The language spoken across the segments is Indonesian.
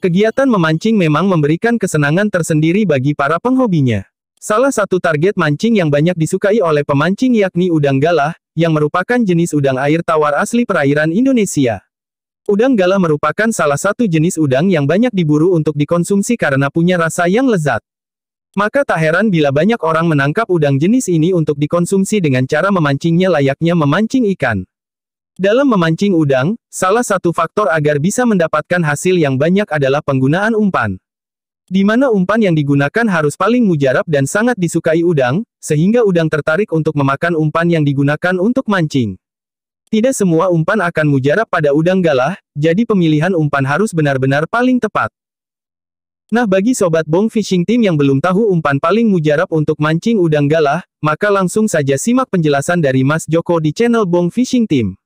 Kegiatan memancing memang memberikan kesenangan tersendiri bagi para penghobinya. Salah satu target mancing yang banyak disukai oleh pemancing yakni udang galah, yang merupakan jenis udang air tawar asli perairan Indonesia. Udang galah merupakan salah satu jenis udang yang banyak diburu untuk dikonsumsi karena punya rasa yang lezat. Maka tak heran bila banyak orang menangkap udang jenis ini untuk dikonsumsi dengan cara memancingnya layaknya memancing ikan. Dalam memancing udang, salah satu faktor agar bisa mendapatkan hasil yang banyak adalah penggunaan umpan. Di mana umpan yang digunakan harus paling mujarab dan sangat disukai udang, sehingga udang tertarik untuk memakan umpan yang digunakan untuk mancing. Tidak semua umpan akan mujarab pada udang galah, jadi pemilihan umpan harus benar-benar paling tepat. Nah bagi Sobat Bong Fishing Team yang belum tahu umpan paling mujarab untuk mancing udang galah, maka langsung saja simak penjelasan dari Mas Joko di channel Bong Fishing Team.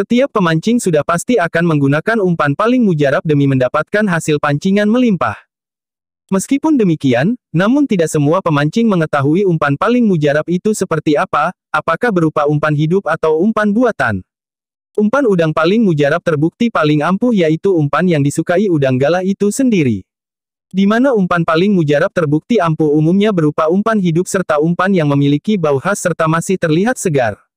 Setiap pemancing sudah pasti akan menggunakan umpan paling mujarab demi mendapatkan hasil pancingan melimpah. Meskipun demikian, namun tidak semua pemancing mengetahui umpan paling mujarab itu seperti apa, apakah berupa umpan hidup atau umpan buatan. Umpan udang paling mujarab terbukti paling ampuh yaitu umpan yang disukai udang galah itu sendiri. Di mana umpan paling mujarab terbukti ampuh umumnya berupa umpan hidup serta umpan yang memiliki bau khas serta masih terlihat segar.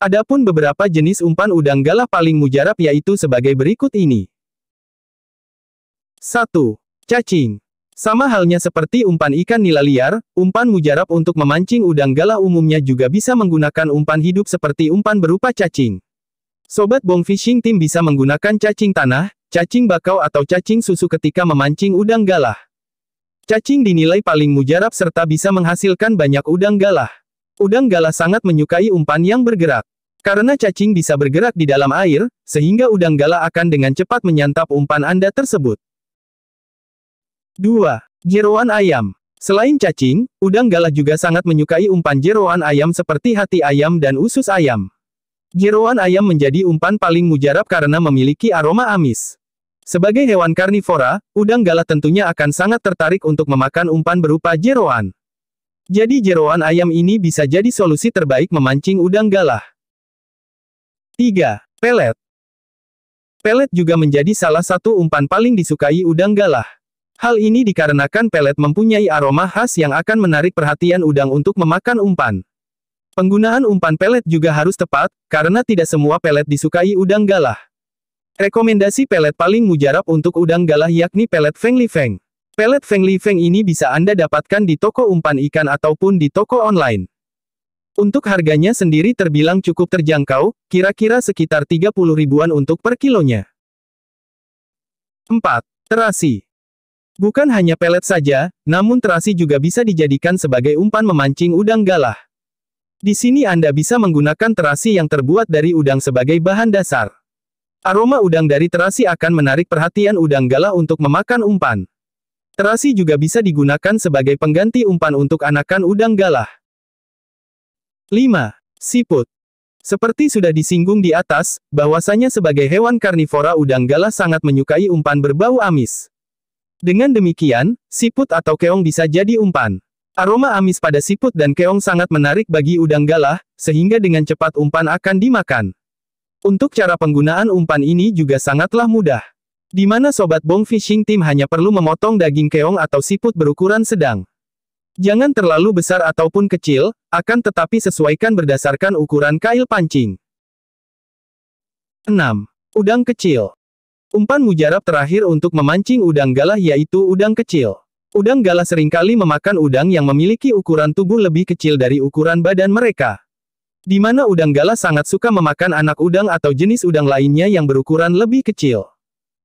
Adapun beberapa jenis umpan udang galah paling mujarab yaitu sebagai berikut ini. 1. Cacing. Sama halnya seperti umpan ikan nila liar, umpan mujarab untuk memancing udang galah umumnya juga bisa menggunakan umpan hidup seperti umpan berupa cacing. Sobat Bong Fishing Team bisa menggunakan cacing tanah, cacing bakau atau cacing susu ketika memancing udang galah. Cacing dinilai paling mujarab serta bisa menghasilkan banyak udang galah. Udang gala sangat menyukai umpan yang bergerak. Karena cacing bisa bergerak di dalam air, sehingga udang gala akan dengan cepat menyantap umpan Anda tersebut. 2. Jeroan ayam. Selain cacing, udang gala juga sangat menyukai umpan jeroan ayam seperti hati ayam dan usus ayam. Jeroan ayam menjadi umpan paling mujarab karena memiliki aroma amis. Sebagai hewan karnivora, udang gala tentunya akan sangat tertarik untuk memakan umpan berupa jeroan. Jadi jeroan ayam ini bisa jadi solusi terbaik memancing udang galah. 3. Pelet Pelet juga menjadi salah satu umpan paling disukai udang galah. Hal ini dikarenakan pelet mempunyai aroma khas yang akan menarik perhatian udang untuk memakan umpan. Penggunaan umpan pelet juga harus tepat, karena tidak semua pelet disukai udang galah. Rekomendasi pelet paling mujarab untuk udang galah yakni pelet Feng Li Feng. Pelet Feng Li Feng ini bisa Anda dapatkan di toko umpan ikan ataupun di toko online. Untuk harganya sendiri terbilang cukup terjangkau, kira-kira sekitar 30 ribuan untuk per kilonya. 4. Terasi Bukan hanya pelet saja, namun terasi juga bisa dijadikan sebagai umpan memancing udang galah. Di sini Anda bisa menggunakan terasi yang terbuat dari udang sebagai bahan dasar. Aroma udang dari terasi akan menarik perhatian udang galah untuk memakan umpan. Terasi juga bisa digunakan sebagai pengganti umpan untuk anakan udang galah. 5. Siput seperti sudah disinggung di atas, bahwasanya sebagai hewan karnivora udang galah sangat menyukai umpan berbau amis. Dengan demikian, siput atau keong bisa jadi umpan. Aroma amis pada siput dan keong sangat menarik bagi udang galah, sehingga dengan cepat umpan akan dimakan. Untuk cara penggunaan umpan ini juga sangatlah mudah. Di mana sobat bong fishing team hanya perlu memotong daging keong atau siput berukuran sedang. Jangan terlalu besar ataupun kecil, akan tetapi sesuaikan berdasarkan ukuran kail pancing. 6. Udang kecil. Umpan mujarab terakhir untuk memancing udang galah yaitu udang kecil. Udang galah seringkali memakan udang yang memiliki ukuran tubuh lebih kecil dari ukuran badan mereka. Di mana udang galah sangat suka memakan anak udang atau jenis udang lainnya yang berukuran lebih kecil.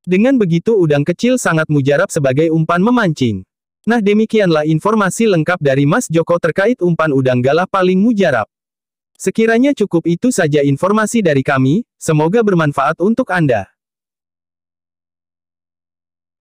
Dengan begitu udang kecil sangat mujarab sebagai umpan memancing. Nah demikianlah informasi lengkap dari Mas Joko terkait umpan udang galah paling mujarab. Sekiranya cukup itu saja informasi dari kami, semoga bermanfaat untuk Anda.